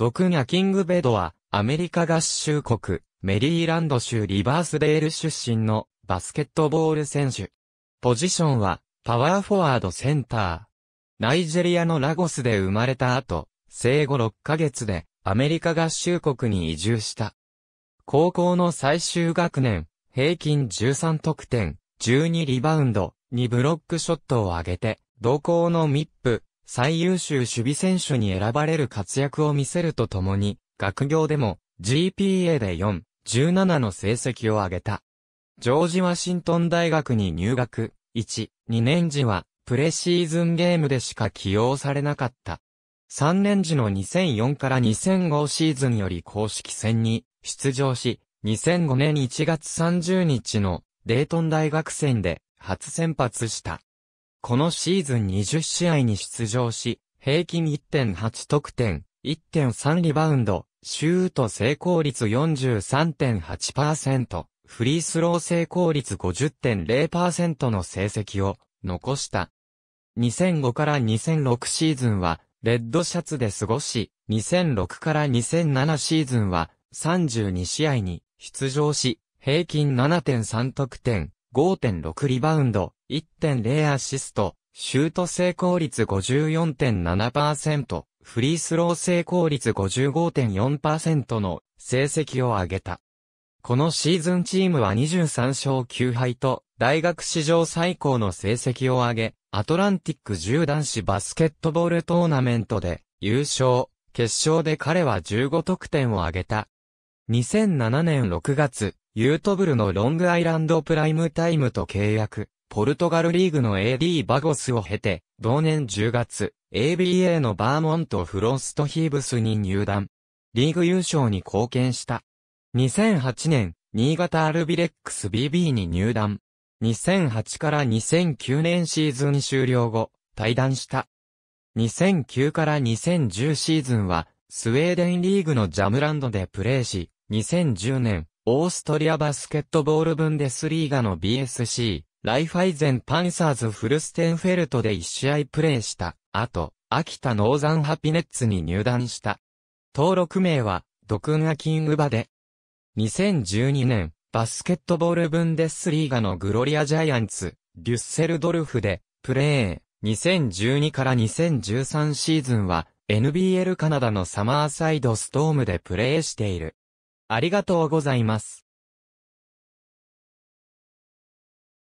毒ニャキングベドは、アメリカ合衆国、メリーランド州リバースデール出身のバスケットボール選手。ポジションは、パワーフォワードセンター。ナイジェリアのラゴスで生まれた後、生後6ヶ月で、アメリカ合衆国に移住した。高校の最終学年、平均13得点、12リバウンド、2ブロックショットを上げて、同校のミップ、最優秀守備選手に選ばれる活躍を見せるとともに、学業でも GPA で4、17の成績を上げた。ジョージ・ワシントン大学に入学、1、2年時は、プレシーズンゲームでしか起用されなかった。3年時の2004から2005シーズンより公式戦に出場し、2005年1月30日のデートン大学戦で初先発した。このシーズン20試合に出場し、平均1.8得点、1.3リバウンド、シュート成功率43.8%、フリースロー成功率50.0%の成績を残した。2005から2006シーズンは、レッドシャツで過ごし、2006から2007シーズンは、32試合に出場し、平均7.3得点、5.6リバウンド、1.0アシスト、シュート成功率54.7%、フリースロー成功率55.4%の成績を上げた。このシーズンチームは23勝9敗と、大学史上最高の成績を上げ、アトランティック10男子バスケットボールトーナメントで優勝、決勝で彼は15得点を挙げた。2007年6月、ユートブルのロングアイランドプライムタイムと契約、ポルトガルリーグの AD バゴスを経て、同年10月、ABA のバーモント・フロスト・ヒーブスに入団。リーグ優勝に貢献した。2008年、新潟アルビレックス BB に入団。2008から2009年シーズン終了後、退団した。2009から2010シーズンは、スウェーデンリーグのジャムランドでプレーし、2010年、オーストリアバスケットボールブンデスリーガの BSC、ライファイゼンパンサーズフルステンフェルトで1試合プレーした、後、秋田ノーザンハピネッツに入団した。登録名は、ドクンアキングバで。2012年、バスケットボールブンデスリーガのグロリアジャイアンツ、デュッセルドルフで、プレー。2012から2013シーズンは、NBL カナダのサマーサイドストームでプレーしている。ありがとうございます。